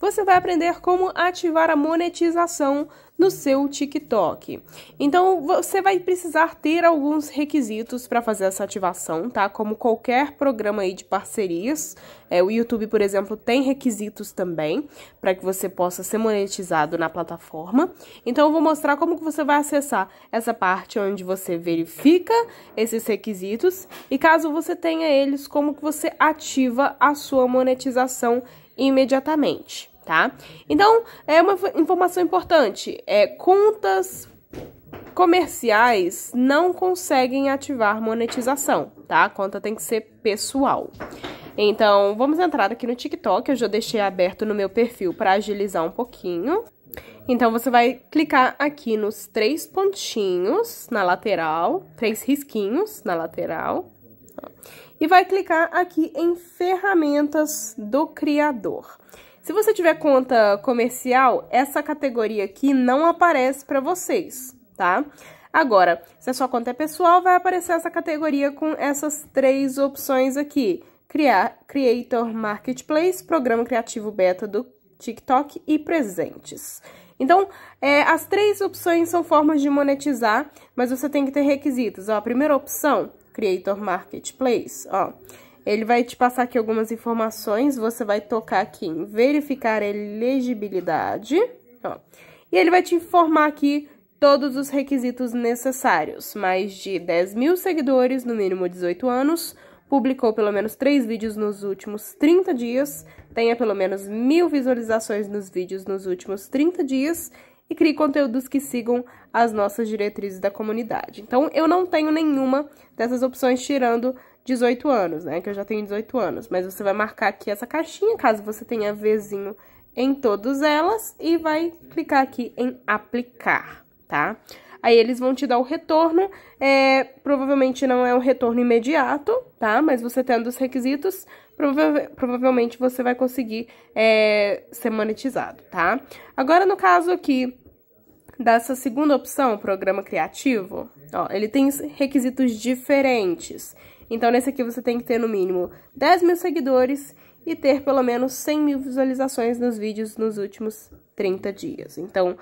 você vai aprender como ativar a monetização no seu TikTok. Então, você vai precisar ter alguns requisitos para fazer essa ativação, tá? Como qualquer programa aí de parcerias, é, o YouTube, por exemplo, tem requisitos também para que você possa ser monetizado na plataforma. Então, eu vou mostrar como que você vai acessar essa parte onde você verifica esses requisitos e caso você tenha eles, como que você ativa a sua monetização imediatamente, tá? Então, é uma informação importante. É, contas comerciais não conseguem ativar monetização, tá? A conta tem que ser pessoal. Então, vamos entrar aqui no TikTok. Eu já deixei aberto no meu perfil para agilizar um pouquinho. Então, você vai clicar aqui nos três pontinhos na lateral, três risquinhos na lateral. E vai clicar aqui em ferramentas do criador. Se você tiver conta comercial, essa categoria aqui não aparece para vocês, tá? Agora, se a sua conta é pessoal, vai aparecer essa categoria com essas três opções aqui. Criar, Creator Marketplace, Programa Criativo Beta do TikTok e Presentes. Então, é, as três opções são formas de monetizar, mas você tem que ter requisitos. Ó, a primeira opção Creator Marketplace, ó. Ele vai te passar aqui algumas informações, você vai tocar aqui em verificar elegibilidade, ó. E ele vai te informar aqui todos os requisitos necessários. Mais de 10 mil seguidores, no mínimo 18 anos, publicou pelo menos 3 vídeos nos últimos 30 dias, tenha pelo menos mil visualizações nos vídeos nos últimos 30 dias e crie conteúdos que sigam as nossas diretrizes da comunidade. Então, eu não tenho nenhuma dessas opções tirando 18 anos, né? Que eu já tenho 18 anos, mas você vai marcar aqui essa caixinha, caso você tenha Vzinho em todas elas, e vai clicar aqui em aplicar, tá? Aí eles vão te dar o retorno, é, provavelmente não é um retorno imediato, tá? Mas você tendo os requisitos, prova provavelmente você vai conseguir é, ser monetizado, tá? Agora, no caso aqui dessa segunda opção, programa criativo, ó, ele tem requisitos diferentes. Então, nesse aqui você tem que ter no mínimo 10 mil seguidores e ter pelo menos 100 mil visualizações nos vídeos nos últimos 30 dias. Então,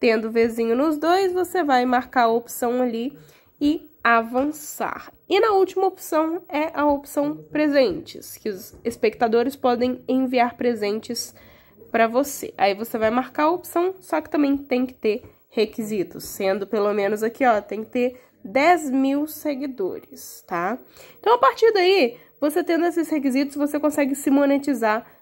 Tendo Vzinho nos dois, você vai marcar a opção ali e avançar. E na última opção é a opção presentes, que os espectadores podem enviar presentes para você. Aí você vai marcar a opção, só que também tem que ter requisitos, sendo pelo menos aqui, ó, tem que ter 10 mil seguidores, tá? Então, a partir daí, você tendo esses requisitos, você consegue se monetizar